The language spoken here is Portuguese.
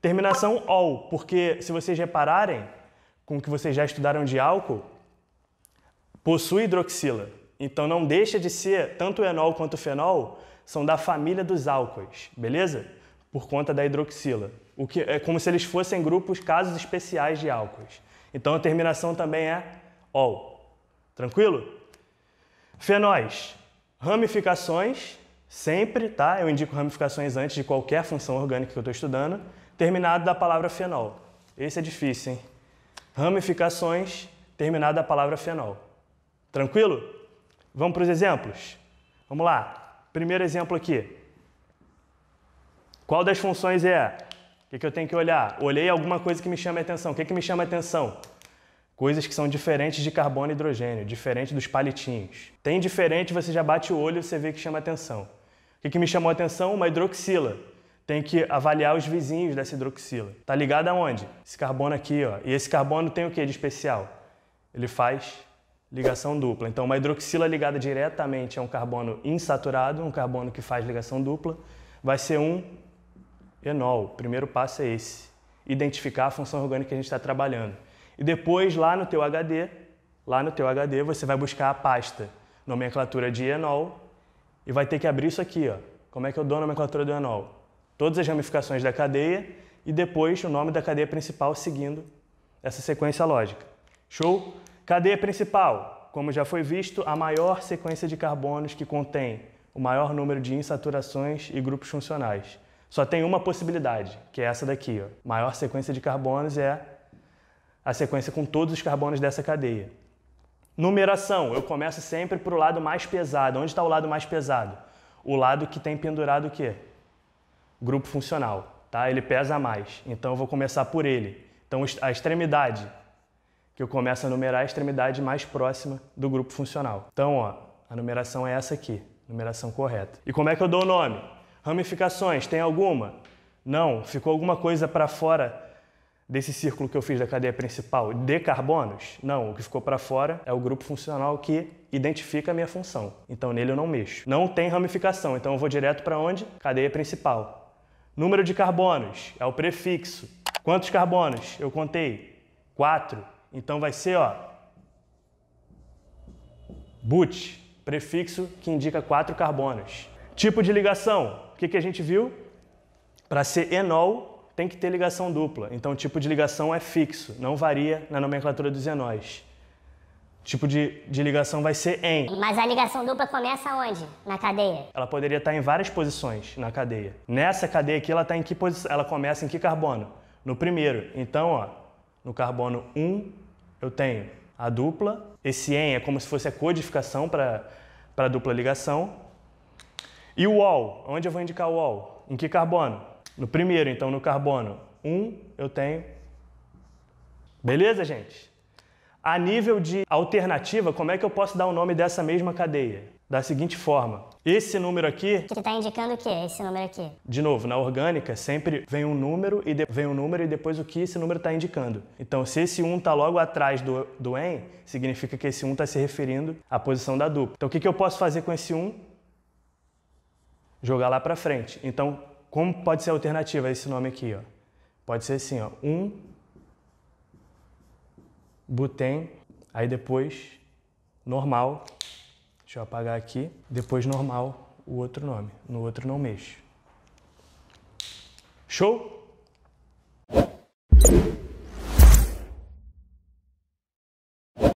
Terminação ol, porque se vocês repararem com o que vocês já estudaram de álcool, possui hidroxila. Então não deixa de ser, tanto o enol quanto o fenol são da família dos álcoois, beleza? Por conta da hidroxila. O que é como se eles fossem grupos, casos especiais de álcoois. Então a terminação também é ol. Tranquilo? Fenóis, ramificações Sempre, tá? Eu indico ramificações antes de qualquer função orgânica que eu estou estudando, terminado da palavra fenol. Esse é difícil, hein? Ramificações, terminado da palavra fenol. Tranquilo? Vamos para os exemplos? Vamos lá. Primeiro exemplo aqui. Qual das funções é? O que, que eu tenho que olhar? Olhei alguma coisa que me chama atenção. O que, que me chama atenção? coisas que são diferentes de carbono e hidrogênio, diferente dos palitinhos. Tem diferente, você já bate o olho e você vê que chama atenção. O que me chamou a atenção? Uma hidroxila. Tem que avaliar os vizinhos dessa hidroxila. Tá ligado aonde? Esse carbono aqui, ó. E esse carbono tem o que de especial? Ele faz ligação dupla. Então, uma hidroxila ligada diretamente a um carbono insaturado, um carbono que faz ligação dupla, vai ser um enol. O primeiro passo é esse, identificar a função orgânica que a gente está trabalhando. E depois, lá no teu HD, lá no teu HD, você vai buscar a pasta nomenclatura de enol e vai ter que abrir isso aqui, ó. Como é que eu dou a nomenclatura do enol? Todas as ramificações da cadeia e depois o nome da cadeia principal seguindo essa sequência lógica. Show? Cadeia principal, como já foi visto, a maior sequência de carbonos que contém o maior número de insaturações e grupos funcionais. Só tem uma possibilidade, que é essa daqui. Ó. Maior sequência de carbonos é a sequência com todos os carbonos dessa cadeia. Numeração, eu começo sempre para o lado mais pesado. Onde está o lado mais pesado? O lado que tem pendurado o quê? Grupo funcional, tá? Ele pesa mais, então eu vou começar por ele. Então a extremidade, que eu começo a numerar a extremidade mais próxima do grupo funcional. Então, ó, a numeração é essa aqui, numeração correta. E como é que eu dou o nome? Ramificações, tem alguma? Não, ficou alguma coisa para fora desse círculo que eu fiz da cadeia principal de carbonos? Não, o que ficou para fora é o grupo funcional que identifica a minha função. Então nele eu não mexo. Não tem ramificação, então eu vou direto para onde? Cadeia principal. Número de carbonos é o prefixo. Quantos carbonos? Eu contei quatro. Então vai ser, ó, but, prefixo que indica quatro carbonos. Tipo de ligação, o que, que a gente viu? Para ser enol, tem que ter ligação dupla. Então, o tipo de ligação é fixo, não varia na nomenclatura dos enóis. O tipo de, de ligação vai ser em. Mas a ligação dupla começa onde? Na cadeia? Ela poderia estar em várias posições na cadeia. Nessa cadeia aqui, ela está em que posição? Ela começa em que carbono? No primeiro. Então, ó, no carbono 1, eu tenho a dupla. Esse em é como se fosse a codificação para a dupla ligação. E o all, onde eu vou indicar o all? Em que carbono? No primeiro, então, no carbono 1, um, eu tenho. Beleza, gente? A nível de alternativa, como é que eu posso dar o nome dessa mesma cadeia? Da seguinte forma: esse número aqui. Que está indicando o que? Esse número aqui. De novo, na orgânica sempre vem um número e de... vem um número e depois o que esse número está indicando. Então, se esse 1 um está logo atrás do, do en, significa que esse 1 um está se referindo à posição da dupla. Então, o que, que eu posso fazer com esse 1? Um? Jogar lá para frente. Então, como pode ser a alternativa a esse nome aqui? Ó? Pode ser assim, ó, Um butem, aí depois normal, deixa eu apagar aqui, depois normal o outro nome, no outro não mexo. Show?